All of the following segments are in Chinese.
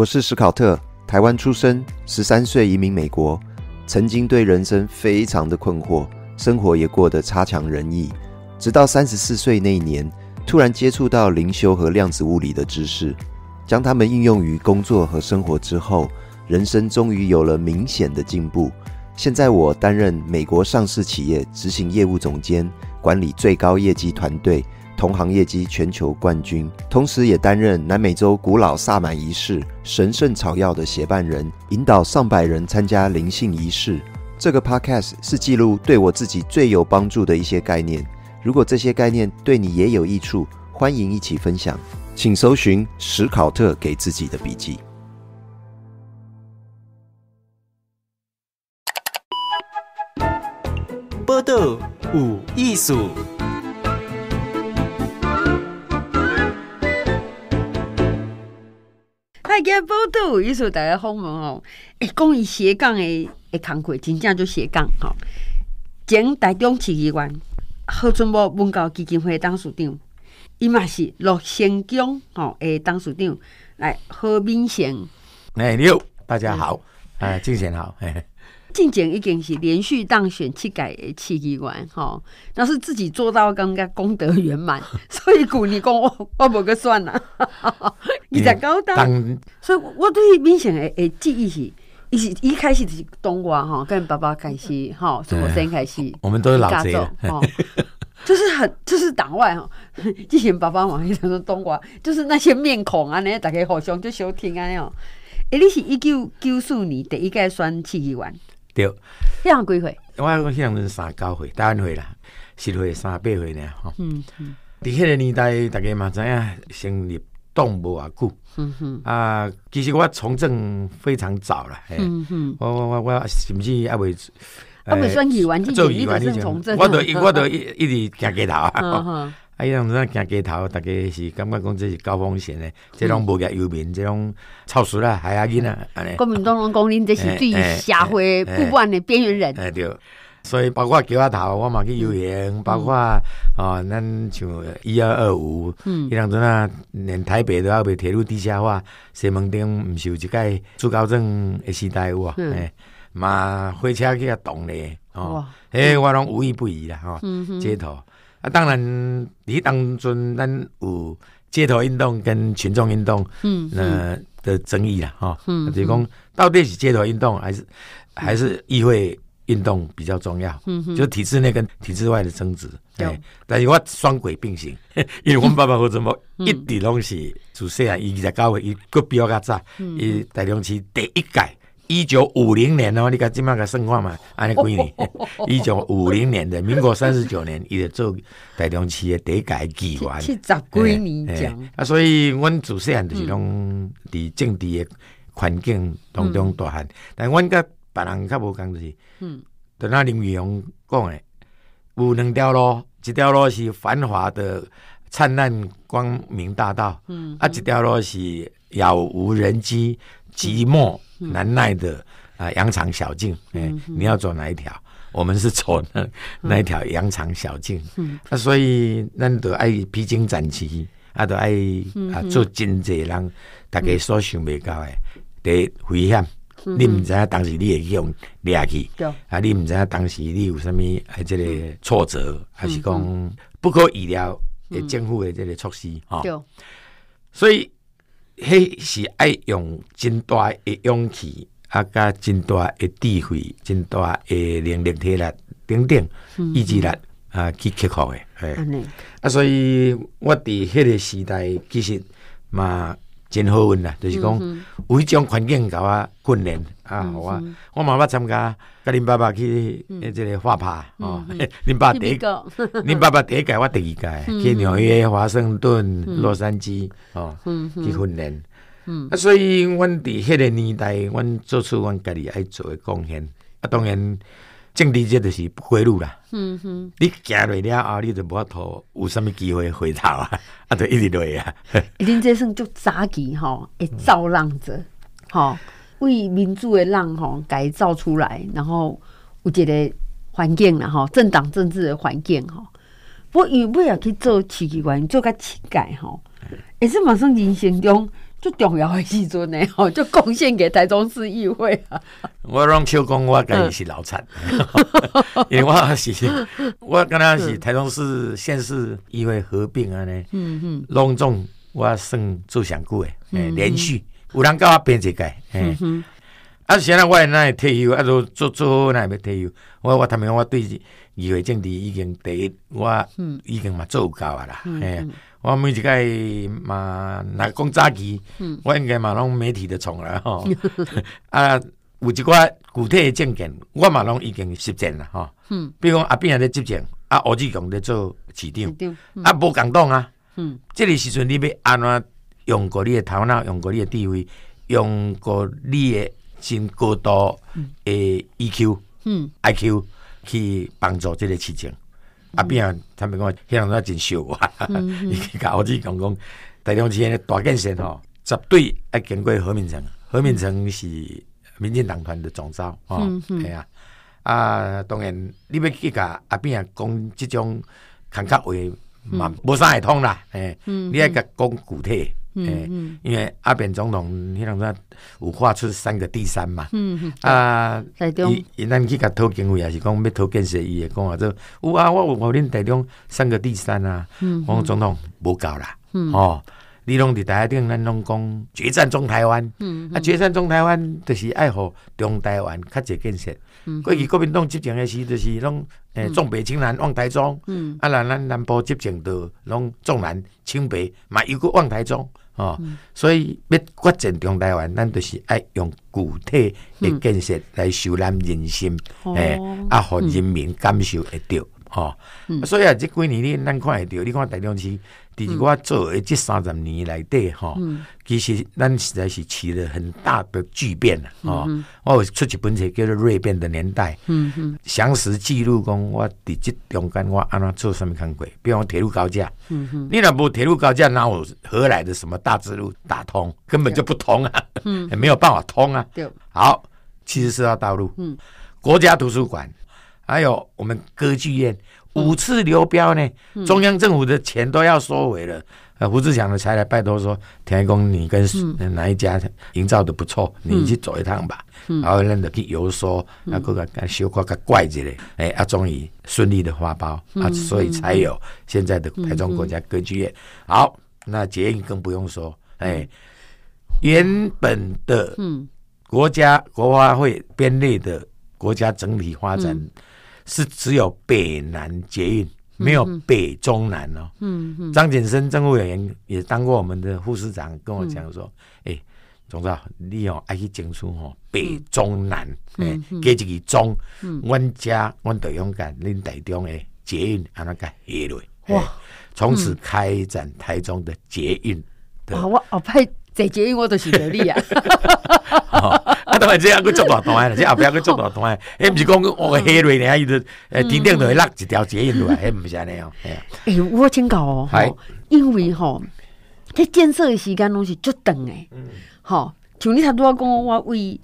我是史考特，台湾出生，十三岁移民美国，曾经对人生非常的困惑，生活也过得差强人意。直到三十四岁那一年，突然接触到灵修和量子物理的知识，将它们应用于工作和生活之后，人生终于有了明显的进步。现在我担任美国上市企业执行业务总监，管理最高业绩团队。同行业绩全球冠军，同时也担任南美洲古老萨满仪式神圣草药的协办人，引导上百人参加灵性仪式。这个 podcast 是记录对我自己最有帮助的一些概念。如果这些概念对你也有益处，欢迎一起分享。请搜寻史考特给自己的笔记。波道有艺术。太监报道，伊思大家访问吼，哎，讲伊斜杠的的工课真正就斜杠吼。前台中市议员何春波问到基金会董事长，伊嘛是陆成江吼的董事长来何明贤。哎，好，大家好，啊，金贤好。进前已经是连续当选七届的七议员，吼，那是自己做到更加功德圆满，所以古你讲我我无个算啦，你在高大，所以我对明显的的记忆是，一是一开始是冬瓜哈，跟爸爸开始哈，从我这开始，我们都是老一辈，哦，就是很就是党外哈，之前爸爸往昔常说冬瓜，就是那些面孔，安尼大家互相就收听安样，诶，你是一九九四年第一届选七议员。对，迄样几岁？我有这样三高会、单会啦，十会、三八岁呢。哈，嗯嗯。在那个年代，大家嘛知影成立党无偌久。嗯哼。啊，其实我从政非常早啦。嗯哼。我我我我甚至还未。还没算起完，就一直从政。我得，我得一一直夹吉他。嗯哼。啊，伊当阵那行街头，逐个是感觉讲这是高风险的，这种无业游民，这种臭事啦。害啊！安国民党拢讲恁这是最社会不满的边缘人。哎，对。所以包括桥下头，我嘛去游行；包括啊，咱像一二二五，嗯，一两阵啊，连台北都要被铁路地下化。西门町毋是有一个朱高正的时代有无？嗯，嘛，火车去啊，动咧，哇！哎，我拢无意不一啦！哈，街头。啊，当然，你当中咱有街头运动跟群众运动，嗯，呃的争议啦，哈，就是讲到底是街头运动还是还是议会运动比较重要？嗯哼，就体制内跟体制外的争执，对，但是我双轨并行，因为我们爸爸我怎么，一、直都是主席啊，八、九、十、十一、十二、十三、十四、十嗯，十六、十七、十八、十九、嗯。一九五零年哦，你看今麦个盛况嘛，安尼几年？一九五零年的民国三十九年，伊就做台中市的第一届议员，七十几年。哎，啊，所以阮祖先就是拢伫政治的环境当中大汉，但阮甲别人较无共就是，嗯，就那林宇荣讲的，有两条路，一条路是繁华的灿烂光明大道，嗯，啊，一条路是杳无人迹寂寞。难耐的啊，羊肠小径，哎，你要走哪一条？我们是走那一条羊肠小径。嗯，啊，所以咱都爱披荆斩棘，啊，都爱啊做真济人，大家所想未到的，一危险。你毋知当时你去用掠去？啊，你毋知当时你有啥物啊，这个挫折，还是讲不可预料的政府的这个措施啊。所以。迄是爱用真大诶勇气，啊，甲真大诶智慧，真大诶能力体力，等等，意志力啊，去克服的。哎，啊，所以我伫迄个时代，其实嘛。真好运啦，就是讲，有迄种环境甲我训练啊，我我妈妈参加，甲恁爸爸去，即个画拍哦。恁爸第一恁爸爸第一届，我第二届，去纽约、华盛顿、洛杉矶哦，去训练。啊，所以，阮伫迄个年代，阮做出阮家己爱做诶贡献。啊，当然。政治这就是贿赂路啦。嗯哼，你行落了后，你就无法度，有啥物机会回头啊？啊，就一直去啊。林这算足早期吼，会造浪者，吼为民主的浪吼改造出来，然后有一个环境啦吼，政党政治的环境吼。我有不也去做慈善，做个乞丐吼，也是马上人生中。最重要的时阵呢，吼，就贡献给台中市议会啊。我拢笑讲，我家己是老惨，因为我是，我跟他是台中市县市议会合并啊呢。隆重，我算做祥古诶，诶，连续有人跟我编一个。啊，现在我来退休，啊，都做做那边退休。我我他们，我对议会政治已经第一，我已经嘛做到啊啦，嗯。我每一届嘛，若讲早期，我应该嘛拢媒体的宠了吼。啊，有一寡具体的证件，我嘛拢已经实践了吼。嗯，比如讲阿边阿在执政，啊，何志强在做市长，啊，无共党啊。嗯，这个时阵你要安怎用过你的头脑，用过你的地位，用过你的新高度，诶，EQ，嗯，IQ 去帮助这个市场。阿边啊，他们讲人在真笑啊！甲 我只讲讲，台中市的大建设吼，绝对爱经过河面城。河面城是民进党团的总召哦，系啊。啊，当然你要去甲阿边啊，讲即种框架话，嘛无啥会通啦。哎，你爱甲讲具体。嗯，因为阿扁总统，迄种啥有画出三个第三嘛，嗯啊，伊伊咱去甲讨经费也是讲要讨建设，伊会讲啊，这有啊，我有互恁台中三个第三啊，嗯。讲总统无够啦，嗯。哦。你拢伫台顶，咱拢讲决战中台湾。嗯啊，决战中台湾，就是爱互中台湾较侪建设。嗯，过去国民党执政诶时，就是拢诶重北轻南，往台中。嗯啊，然咱南部执政都拢重南轻北，嘛又搁往台中。哦，所以要决战中台湾，咱就是爱用具体诶建设来收揽人心。哦，啊，互人民感受会着。哦，所以啊，即几年咧，咱看会着。你看台中市。我做这三十年来底吼，其实咱实在是起了很大的巨变啊！我出一本册叫做《锐变的年代》，详实记录讲我在这中间我安怎做什么工作。比如铁路高架，你若无铁路高架，那我何来的什么大支路打通？根本就不通啊，没有办法通啊！好，七十四号道路，国家图书馆，还有我们歌剧院。五次流标呢，中央政府的钱都要收回了。呃，胡志强的才来拜托说：“田公，你跟哪一家营造的不错，你去走一趟吧。”然后，恁就去游说，那个小国才怪之嘞。哎，啊，终于顺利的发包，啊，所以才有现在的台中国家歌剧院。好，那捷运更不用说。哎，原本的嗯国家国花会编列的国家整体发展。是只有北南捷运，没有北中南哦。嗯嗯，张景生政务委员也当过我们的副市长，跟我讲说：“哎，总长，你哦爱去争取哦北中南，哎，加一个中，嗯，阮家阮台中干恁台中的捷运安那个铁路哇，从此开展台中的捷运。对，我哦派在捷运我都是得力啊。”都系即系佢做大段诶，只后壁佢做大段，诶，唔是讲我个黑锐咧，伊就诶天顶就会落一条线落来，诶，毋是安尼哦。诶，我请教哦，因为吼，佢建设嘅时间拢是足长诶，吼，像你头多讲我为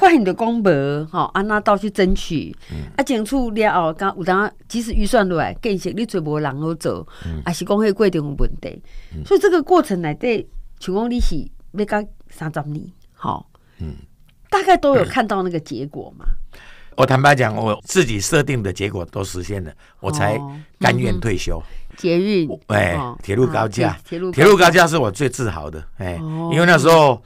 发现着讲无吼，安那到去争取，啊，争取了后，讲有当即使预算落来，建设你做无人好做，也是讲迄个过程有问题，所以这个过程内底，像讲你是要到三十年，吼。嗯。大概都有看到那个结果嘛？我坦白讲，我自己设定的结果都实现了，我才甘愿退休。捷运，哎，铁路高架，铁路铁路高架是我最自豪的，哎，因为那时候。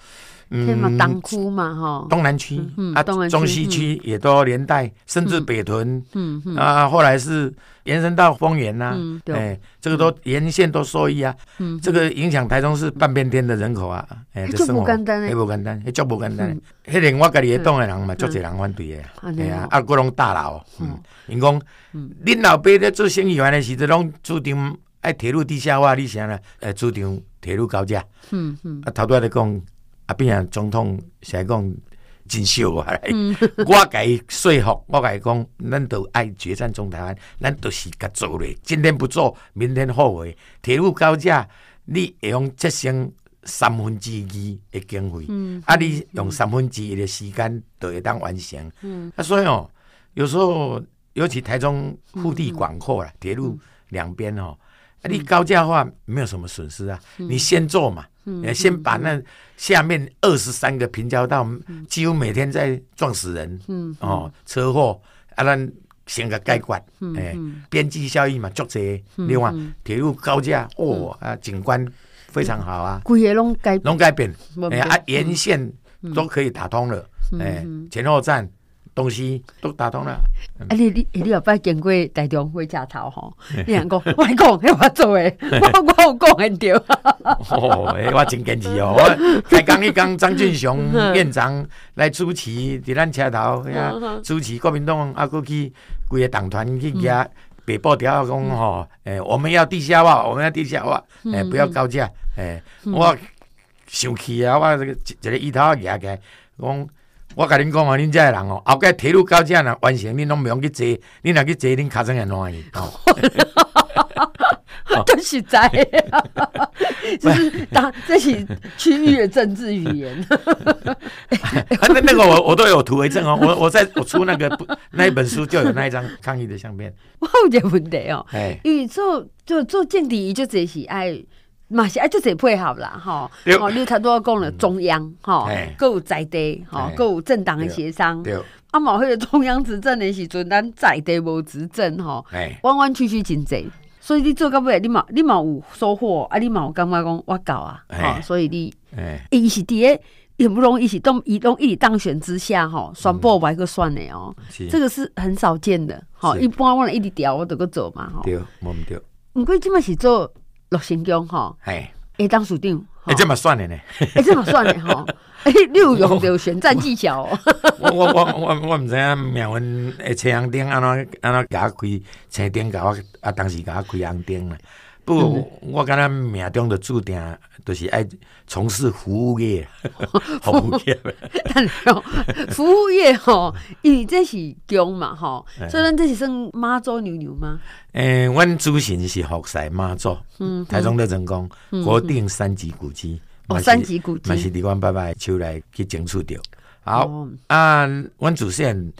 嗯，东区嘛，哈，东南区啊，中西区也都连带，甚至北屯，嗯，啊，后来是延伸到丰原呐，哎，这个都沿线都受益啊，嗯，这个影响台中市半边天的人口啊，哎，这就负担，哎，负担，哎，叫负担，迄阵我家里东的人嘛，足侪人反对的，嘅，呀，啊，各古大佬，嗯，因讲，嗯，恁老爸在做生意员的时候，拢注定爱铁路地下化，你想呢？哎，注定铁路高架，嗯嗯，啊，头拄在讲。啊，变成总统社讲真笑啊！我伊说服，我伊讲，咱都爱决战中台湾，咱都是甲做嘞。今天不做，明天后悔。铁路高架，你用节省三分之一的经费，啊，你用三分之一的时间，就会当完成。啊，所以哦，有时候尤其台中腹地广阔啦，铁路两边哦，啊，你高架的话没有什么损失啊，你先做嘛。先把那下面二十三个平交道，几乎每天在撞死人，哦，车祸啊，咱先个解决，哎，边际效益嘛，作者。另外，铁路高架，哇，啊，景观非常好啊，规也拢改拢改变，哎，啊，沿线都可以打通了，哎，前后站。东西都打通了。啊你你你有八见过大众会车头吼？你讲讲，我讲迄我做诶，我我有讲很对。我真坚持哦。才刚一讲张俊雄院 长来主持，伫咱车头，主持国民党啊，过去，规个党团去压，被布条讲吼。诶，我们要地下化，我们要地下化，诶，不要高价。诶，我生气啊！我这个一个一头压起，讲。我甲恁讲嘛，恁这个人哦，后盖铁路高架啊，完成恁拢不用去坐，恁若去坐恁尻川也乱去。都是在，就 是当这些区域的政治语言。啊，那那个我我都有图为证哦，我我在我出那个那一本书就有那一张抗议的相片。我有点不题哦，哎，做做做间谍就只是爱。嘛是啊，就是配合啦，吼，哦，你有太多讲了中央，吼，各有在地，吼，各有政党的协商。啊，毛迄个中央执政的时阵，咱在地无执政，吼，弯弯曲曲真济。所以你做到尾，你嘛你嘛有收获，啊，你有感觉讲我搞啊，吼，所以你，哎，是伫跌，也不容易，是时动，一动一当选之下，哈，双波白个选的哦，这个是很少见的。吼，一般我一直调我都搁走嘛，吼，对，无毋对。毋过，即麦是做。六星将哈，哎，当署长，哎，这么算的呢，哎，这么算的吼，哎，六有有玄战技巧，我我我我我我唔知啊，命运诶，青红灯安怎安怎解开，青灯甲我啊，当时我开红灯啦。不，我感咱命中的注定，都是爱从事服务业，服务业。服务业吼，因为这是中嘛吼，所以咱这是算妈祖牛牛吗？诶，阮祖先是福赛妈祖，嗯，台中的成功国定三级古迹，哦，三级古迹，嘛是李光爸白手来去整取掉。好，啊，阮祖先。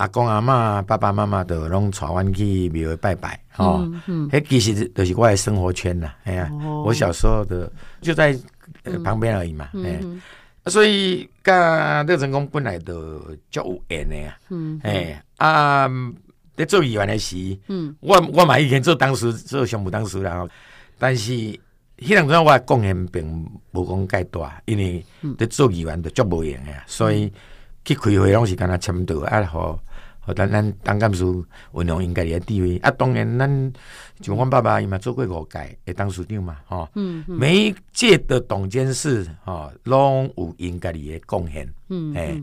阿公阿妈爸爸妈妈都拢带阮去庙拜拜吼，迄其实就是我的生活圈啦。哎呀，我小时候的就在旁边而已嘛。嗯，所以甲热成功本来就足有缘的啊。嗯，哎啊，伫做议员的时，嗯，我我嘛以前做当时做项目当时然后，但是迄两阵我贡献并无讲介大，因为伫做议员就足无用啊，所以去开会拢是干那签到啊好。咱咱当干事，用因应该的地位。啊，当然，咱像阮爸爸伊嘛做过五届诶，当署长嘛，吼。嗯嗯。每届的董监事，吼拢有应该的贡献。嗯。诶，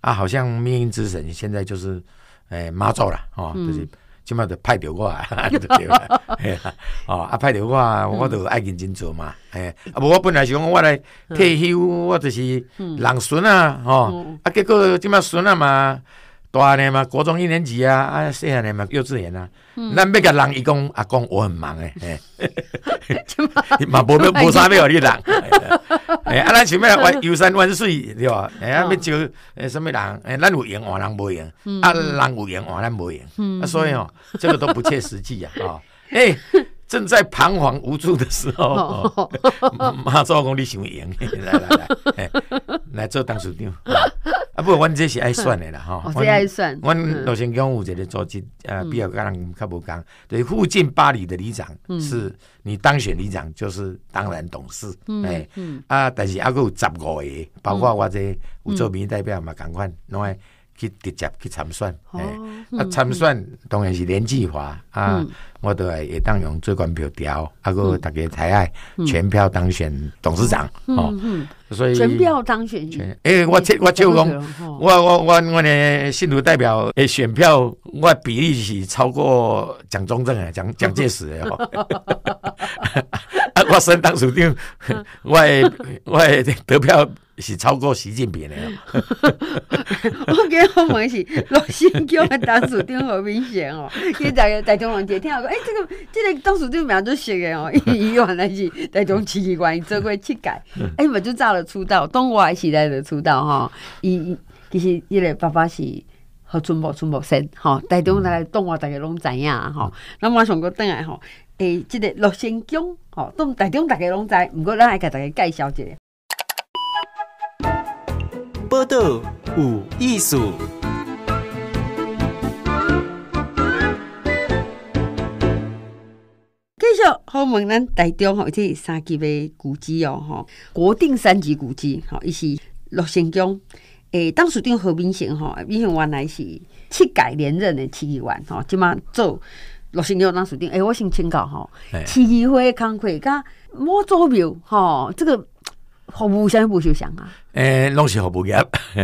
啊，好像命运之神现在就是诶，妈祖啦，吼，就是即马就派着我啊，就 对了。哈哈哦，啊，派着我，我就爱认真做嘛。诶，啊，无我本来想我来退休，我就是人孙啊，吼。啊，结果即马孙啊嘛。大呢嘛，国中一年级啊，啊，细汉呢嘛，幼稚园啊，那要甲人一讲，阿公我很忙诶，哈哈哈哈嘛无不啥俾我你人，哎，啊，咱想要玩 游山玩水对吧？哎，啊，要招诶什么人，哎，咱有闲换人无闲，啊，人有闲换咱无啊，所以哦，这个都不切实际啊，哦，哎，正在彷徨无助的时候，妈做公，你想赢，来 来来，来做当事长。啊！不过我这是爱算的啦，吼，我这爱算。阮老先跟有一个组织，呃，比较跟人较无讲。对，附近巴黎的里长是，你当选里长就是当然懂事，哎，啊，但是还佫有十五个，包括我这有做民意代表嘛，共款，侬爱。去直接去参选，哎，啊，参选当然是连计华啊，我都会当用最关票调，啊个大家太爱全票当选董事长，哦，所以全票当选。哎，我、我、我、我、我、我、我呢信徒代表的选票我比例是超过蒋中正哎，蒋蒋介石哎。我当省长，我我得票是超过习近平的。我觉得我们是新疆的省长何明显哦，因为大大众人侪听到讲，哎，这个这个省长名都熟的哦，因为原来是大众奇奇怪异做过乞丐，哎，不就早了出道？动画时代就出道哈，伊其实伊个爸爸是好全部全部生，吼，大众来动画大家拢知影吼，那马上想讲等下吼，诶，这个乐仙宫吼，都大中大家拢知，毋过咱来甲大家介绍一下。报道有艺术。继续，好，问咱大中吼，即是三级的古迹哦，吼，国定三级古迹，吼，伊是乐仙宫。诶，当时长何明贤吼，以前原来是七届连任的七议员吼，即嘛做。罗新疆当水电，哎，我姓秦高哈，市议会开会，甲妈祖庙吼，这个服务啥物无受伤啊？欸，拢是服务业，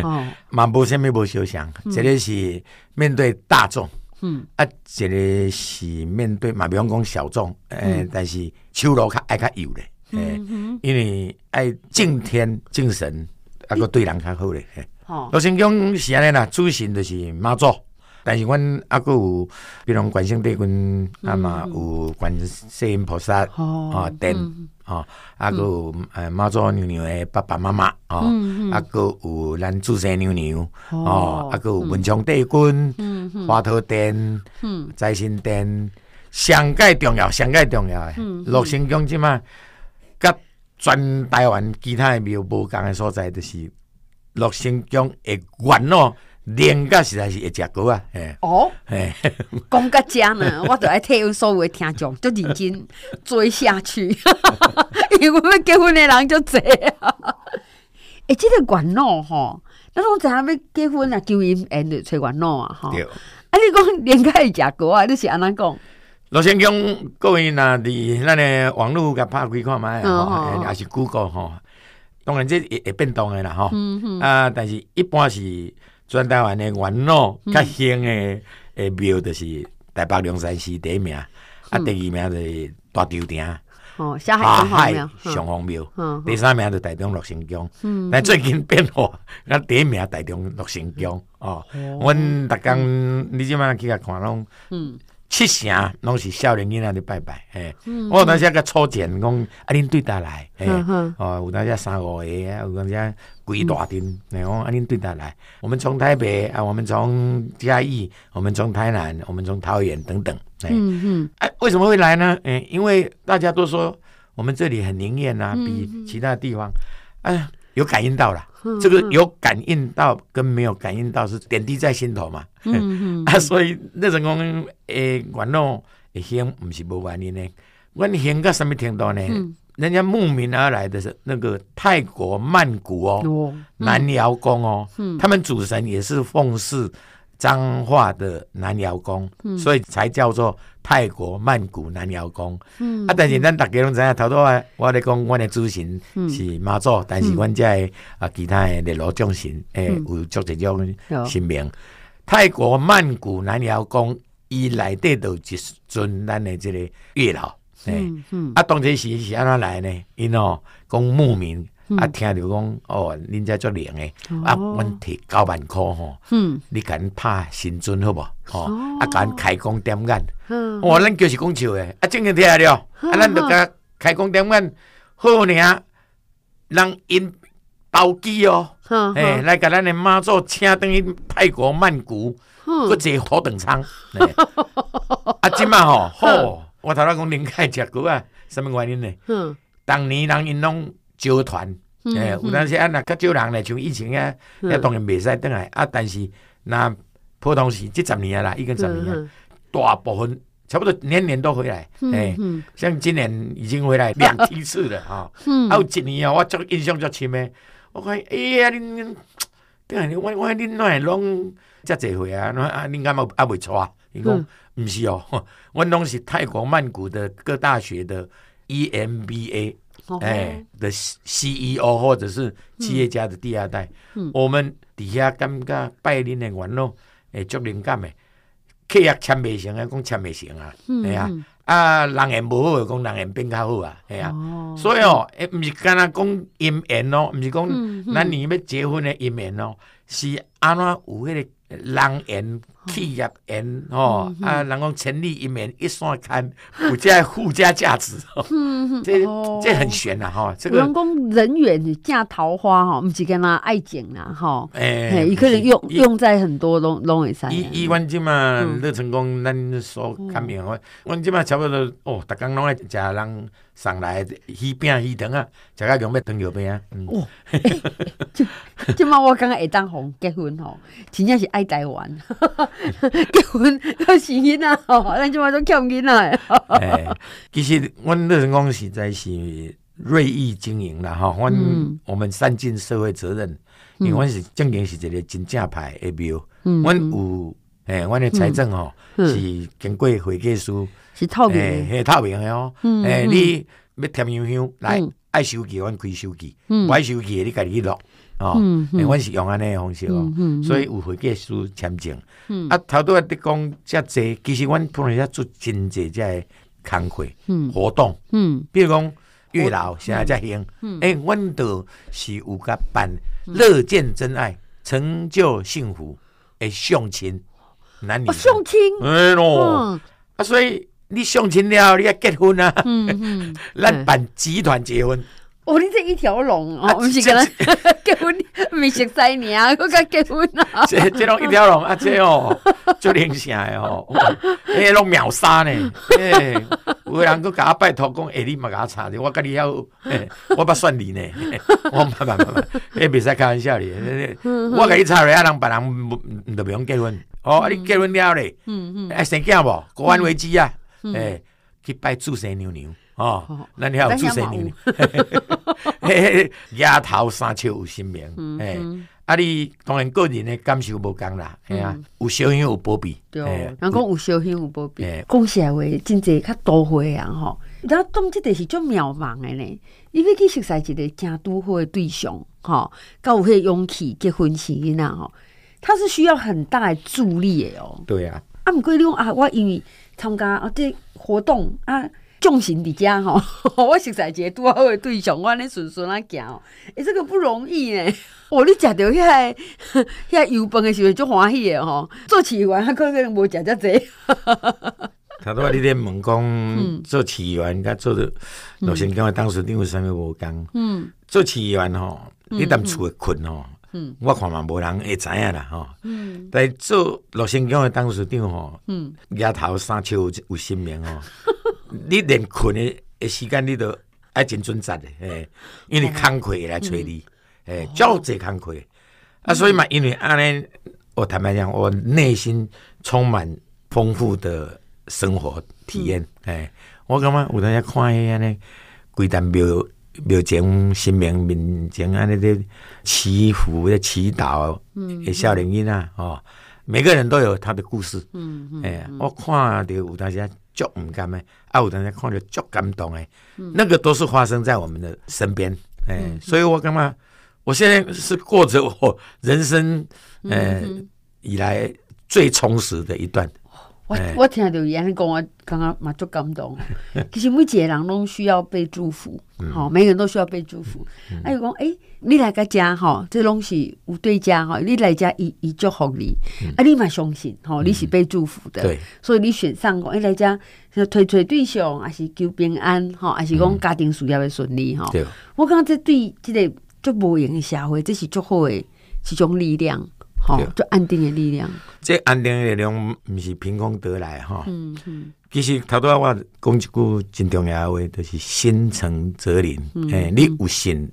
嘛无啥物无受伤。一个是面对大众，嗯，啊，一个是面对嘛，比方讲小众，哎，但是手路较爱较有咧，哎，因为爱敬天敬神，啊，个对人较好咧。嘞。罗新疆是安尼啦，主神就是妈祖。但是，阮阿个有，比如讲观世帝君，阿嘛有观世音菩萨哦殿哦，阿诶妈祖娘娘的爸爸妈妈哦，阿个有咱祖先娘娘哦，阿个有文昌帝君、华佗殿、财神殿，上界重要，上界重要诶，乐清宫即嘛，甲全台湾其他诶庙无共的所在，就是乐清宫的元咯。练甲实在是会食过啊吓哦吓讲甲遮嘛我著爱替阮所有诶听众都认真做下去 因为阮要结婚诶人就济啊诶即个烦恼吼但是我知影要结婚啊救因诶着揣烦恼啊吼着啊你讲练甲会食过啊你是安尼讲罗先勇各位若伫咱诶网络甲拍开看觅哦也是 google 吼当然这会会变动诶啦吼嗯嗯啊但是一般是转台湾的元老，较兴的诶庙，就是台北龙山寺第一名，啊，第二名就是大肚哦，下海海上皇庙，第三名就台中六兴宫。但最近变化，啊，第一名台中六兴宫哦，阮逐工你即摆去甲看拢。七啊，拢是少年囡仔的拜拜，嗯，我有当时一个初见讲，阿林对得来，哦，有当时三五个啊，有当时几大丁，哎，讲阿林对得来，我们从台北啊，我们从嘉义，我们从台南，我们从桃园等等，嗯嗯，哎，为什么会来呢？哎，因为大家都说我们这里很灵验呐，比其他地方，哎。有感应到了，这个有感应到跟没有感应到是点滴在心头嘛。嗯嗯 啊，所以那神讲诶，玩弄行，不是无原因呢。我行个什么程度呢？人家慕名而来的是那个泰国曼谷哦，南瑶宫哦，他们主神也是奉祀。脏话的南窑工，所以才叫做泰国曼谷南窑嗯，啊，但是咱大家拢知影，头头啊，我咧讲，阮的祖先是妈祖，但是阮遮诶啊其他的内罗众神诶有足一种神明。泰国曼谷南窑宫，伊内底都一尊咱的即个月老。嗯嗯，啊，当时是是安怎来呢？因哦，讲牧名。啊，听着讲哦，恁遮遮灵诶，啊，阮摕九万箍吼，嗯，你阮拍新尊好无？吼，啊，阮开工点眼，嗯，哇，咱就是讲笑诶，啊，正经听了，啊，咱著甲开工点眼，好尔，人因包机哦，诶，来甲咱诶妈祖请等于泰国曼谷，搁坐好等舱，啊，即嘛吼，吼，我头先讲恁开食久啊，什么原因呢？嗯，当年人因拢。招团，哎，有当时啊，较少人咧，像疫情啊，当然未使登来啊。但是若普通是即十年啊啦，已经十年，啊，大部分差不多年年都回来，哎，像今年已经回来两梯次了 吼、啊。还有一年啊，我足印象足深诶。我看哎呀，恁登来，我我恁那拢遮侪岁啊，那啊，恁敢嘛也未错啊？伊讲，毋是哦，阮 拢是泰国曼谷的各大学的 EMBA。哎，的 C E O 或者是企业家的第二代，我们底下感觉拜年的玩咯，会足灵感的，契约签未成啊，讲签未成啊，哎呀，啊，人缘无好，讲人缘变较好啊，哎呀，所以哦，诶，不是敢那讲姻缘咯，毋是讲，那你们结婚的姻缘咯，是安怎有迄个人缘。企业人哦，啊，人工成立一面一山看，有只附加价值这这很悬呐哈。这个人工人员嫁桃花哈，唔是跟他爱情呐哈。哎，一个人用用在很多东东西上。一一阮即马，你成功，咱所看面话，阮即马差不多哦，大家拢爱食人送来鱼饼鱼肠啊，食个两百糖油饼啊。哇，这这马我刚刚下当红结婚吼，真正是爱台湾。结婚都是囡仔吼，咱即啊都欠囡仔。诶。哎，其实阮的讲实在是锐意经营啦，吼，阮我们善尽社会责任，因为阮是正经是一个真正牌 A B U。阮有哎，阮的财政吼是经过会计师，是透明，嘿透明的哦。哎，你要添香香来爱收机，阮开收机，爱收机你己去录。哦，嗯，嗯，阮是用安尼方式哦，嗯所以有会师签证。嗯，啊，头拄啊，弟讲遮济，其实阮通能做真济遮工会活动。嗯，比如讲月老现在遮兴，哎，阮著是有甲办乐见真爱成就幸福诶相亲男女相亲。哎咯，啊，所以你相亲了，你要结婚啊？嗯嗯，咱办集团结婚。哦，你这一条龙哦，我是可能 结婚未熟识呢，我刚 结婚啊。这这龙一条龙啊，这哦，做灵蛇的哦，迄龙秒杀呢。哎，有人去给我拜托，讲哎，你冇甲我查的，我甲你要，我不算你呢。我冇办法，哎，别使开玩笑哩。我甲你查了，阿人拜龙就不用结婚。哦，你结婚了嘞？嗯嗯。哎，生囝无？国安危机啊！哎，去拜祝神娘娘。哦，那你还有生声呢？嘿 嘿，丫头三尺有声明，哎，啊，你当然个人的感受不同啦，哎呀，有小心有波比，对，人讲有小心有波比，讲实话，真济较多会啊，吼，后当即个是足渺茫的呢，因为熟新一个诚加多的对象，吼，有迄勇气结婚前呐，吼，他是需要很大的助力的哦，对啊，啊，毋过你讲啊，我因为参加啊这活动啊。重型在家吼，我实在一个多好的对象，我安尼顺顺啊行哦，哎，这个不容易呢。哦，你食到遐 遐油饭的时候就欢喜的吼，做厨员可能无食到这。他都话你连问讲，做厨员，他做的罗先江的当时你为什么无讲？嗯，做厨员吼，你当厝的困吼，嗯，我看嘛无人会知影啦吼。嗯，但做罗先江的当处长吼，嗯，额头三丘有有新名哦。你连困的时间，你都爱真准时，哎，因为工课来催你，哎，好侪工课，啊，所以嘛，因为安尼，我坦白讲，我内心充满丰富的生活体验，哎，我感觉有当家看安尼，归旦庙庙前神明面前安尼的祈福、咧祈祷，嗯，少林音啊，哦，每个人都有他的故事，嗯嗯，哎，我看的有当家。就唔甘咩？啊，我等下看着就感动哎，那个都是发生在我们的身边哎，所以我干嘛？我现在是过着我人生呃以来最充实的一段。我我听到伊安尼讲，我刚刚嘛足感动。其实每一个人拢需要被祝福，吼，每个人都需要被祝福。啊，伊讲诶，你来个家吼，这拢是有对家吼，你来家伊伊祝福利，啊，你嘛相信，吼，你是被祝福的。所以你选上，诶来家要推揣对象，还是求平安，吼，还是讲家庭事业的顺利，吼。我我觉这对这个足无用的社会，这是足好的一种力量。就安定的力量，这安定的力量毋是凭空得来吼。嗯嗯，其实头拄仔我讲一句真重要话，就是心诚则灵。哎，你有心，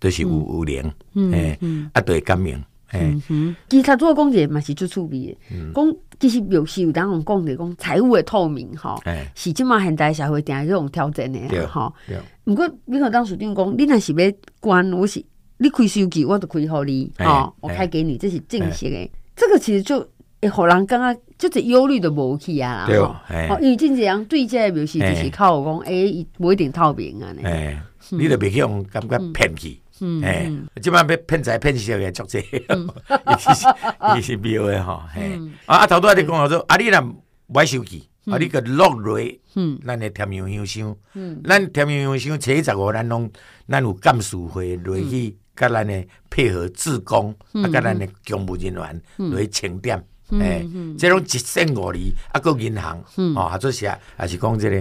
就是有有灵。嗯哎，啊，对感应。哼，其实做工作嘛是做趣味嗯，讲其实有时有当讲的讲财务的透明哈，是即嘛现代社会定系一种调整的哈。没有。不过你看当时定讲，你若是要关我是。你开手机，我都开好你，哦，我开给你，这是正式的。这个其实就会互人感觉就是忧虑的武器啊。对哦，因为真正样对这个游戏就是靠我讲，哎，无一定透明啊。哎，你都别用感觉骗去，哎，今晚别骗财骗色诶，作者，你 是妙诶哈。啊，头拄阿弟讲说，啊，你若买手机，啊！你个落雷，嗯，咱个田园乡，嗯，咱田园乡七十五，咱拢咱有干事会落去。甲咱呢配合自工，啊，甲咱呢公务人员来清点，哎，这种一线五厘，啊，个银行，哦，啊，做啥，也是讲这个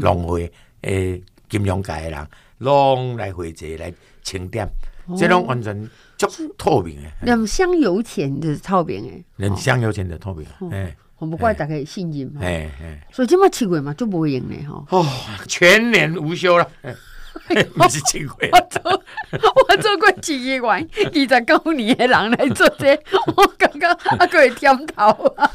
浪费，诶，金融界的人，拢来负者来清点，这种完全足透明诶，两箱油钱就是透明诶，两箱油钱就透明，哎，我们怪大概信任，哎哎，所以这么机会嘛就不会用嘞哈，哦，全年无休了，不是机会。我做过几亿万，二十多年的人来做这，我感觉啊，可以舔头啊！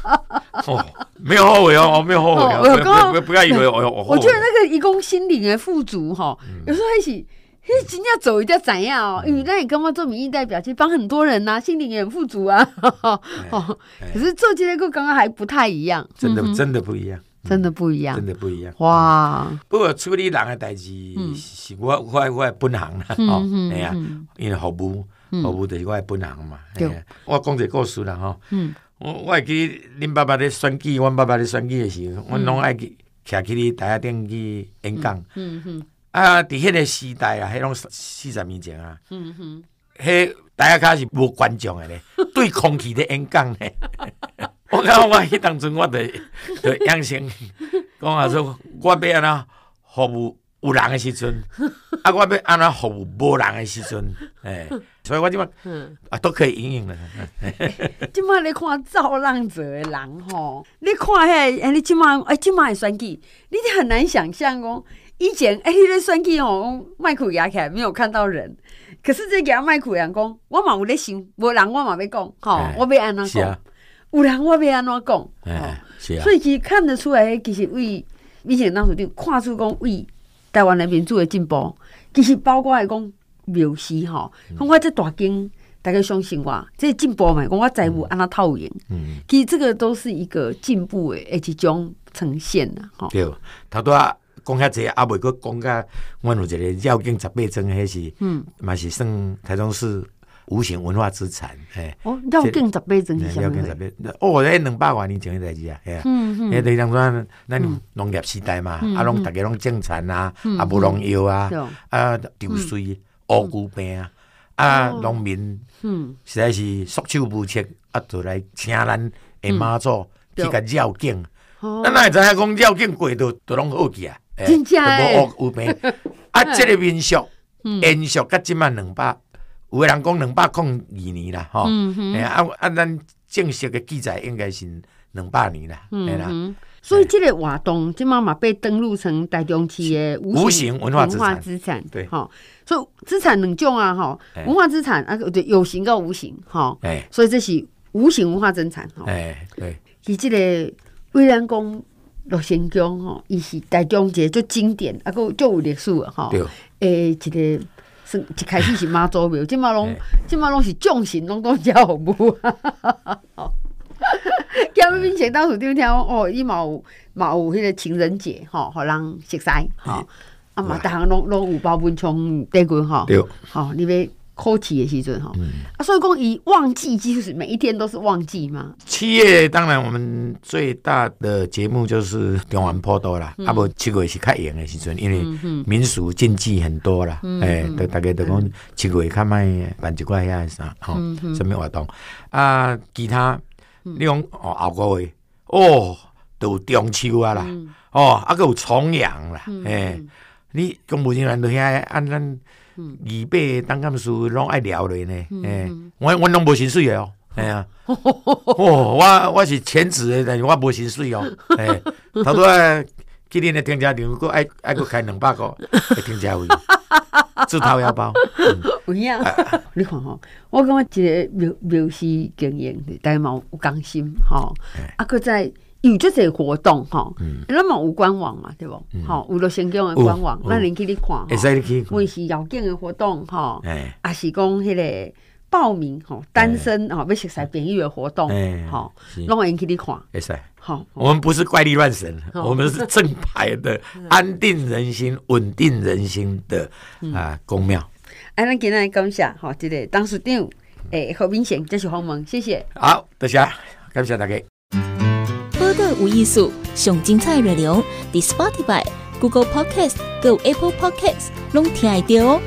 哦，没有后悔哦，没有后悔。我刚不要以为我有，我觉得那个一工心灵的富足哈，有时候还是嘿，今天要走一要怎样哦？因为你刚刚做民意代表，去帮很多人呐，心灵也很富足啊。哦，可是做这个刚刚还不太一样，真的真的不一样。真的不一样，真的不一样，哇！不过处理人的代志是我，我，我系本行啦，吼，哎呀，因为服务，服务就是我的本行嘛，对，我讲个故事啦，吼，我，我会记恁爸爸咧选举，我爸爸咧选举的时候，我拢爱去徛起咧台下边去演讲，啊，伫迄个时代啊，迄种四十年前啊，嗯哼，迄台下家是无观众的咧，对空气的演讲咧。我讲我迄当阵，我得得养生。讲啊说，我要安那服务有人的时阵，啊，我要安那服务无人的时阵，哎，所以我今 嗯、啊都可以应用了。今 麦你看造浪者的人吼，你看遐，哎，你今麦哎，今麦的选举，你很难想象讲以前哎，你咧选举吼，麦克牙起来没有看到人，可是这家麦克亚讲，我嘛有咧想，无人我嘛要讲，吼，我袂安那讲。有人我要安怎讲，所以其实看得出来，其实为以前当时就看出讲为台湾人民主的进步，其实包括来讲庙示吼，包我这大金，大家相信我，这进步嘛，我财务安那套赢，其实这个都是一个进步的，而且将呈现呐，吼。对，头多讲遐济，阿未阁讲个，阮有一个绕经十八层，迄是嗯，嘛是算台中市。无形文化资产，哎，尿镜十倍，尿镜十倍，哦，那两百万年前的代志啊，嗯嗯，那等于讲说，那农业时代嘛，啊，拢大家拢种田啊，啊，无农药啊，啊，流水，乌污病啊，啊，农民，嗯，实在是束手无策，啊，就来请咱因妈祖去甲绕境。咱若会知影讲绕境过都都拢好去啊，真正，诶，无乌污病，啊，这个民俗，民俗甲即满两百。微人讲两百空二年啦，吼、嗯，嗯、啊啊，咱正式的记载应该是两百年了，嗯、啦。所以这个活动，这妈妈被登录成大中区的无形文化资产，对，哈。所以资产两种啊，哈，文化资产啊，对，有形到无形，哈，哎。所以这是无形文化资产，哎，对。以这个威兰公六神宫，哈，伊是大中节最经典，够就有历史，哈，哎，一个。一开始是妈祖庙，即满拢即满拢是众神，拢 当遮服啊！哈哈哈！哈，叫到听哦，伊嘛有嘛有迄个情人节吼，互人熟识吼，啊，嘛，逐项拢拢有包文枪带过吼，对，好，你别。考试的时阵嗯，啊，所以讲以旺季就是每一天都是旺季嘛。七月当然，我们最大的节目就是中原普渡啦，啊不，七月是较严的时阵，因为民俗禁忌很多啦，哎，都大家都讲七月较卖办一块遐啥，吼，什么活动啊？其他你讲哦，后个月哦，有中秋啊啦，哦，啊个重阳啦，哎，你公务员都遐按咱。嗯二八当干事拢爱聊的呢嗯我我拢无薪水的哦嗯 哦我我是全职的但是我无薪水哦嗯头拄仔今天的停车场如果爱爱去开两百个停车位 自掏腰包嗯有影你看哈我感觉一个游游戏经营的但是嘛有有刚心吼、哈啊搁再有这些活动哈，那么有官网嘛，对不？好，有了新疆的官网，那您去睇看。会是要紧的活动哈，啊是讲迄个报名哈，单身哈，要实施便宜的活动好，拢会引去睇看。好，我们不是怪力乱神，我们是正牌的安定人心、稳定人心的啊公庙。哎，那今天感谢哈，这个当处长哎，何明贤，这是黄蒙，谢谢。好，多谢，感谢大家。个无意术，上精彩内容 t Spotify、Google Podcast、Go Apple Podcasts，拢听 e a 哦。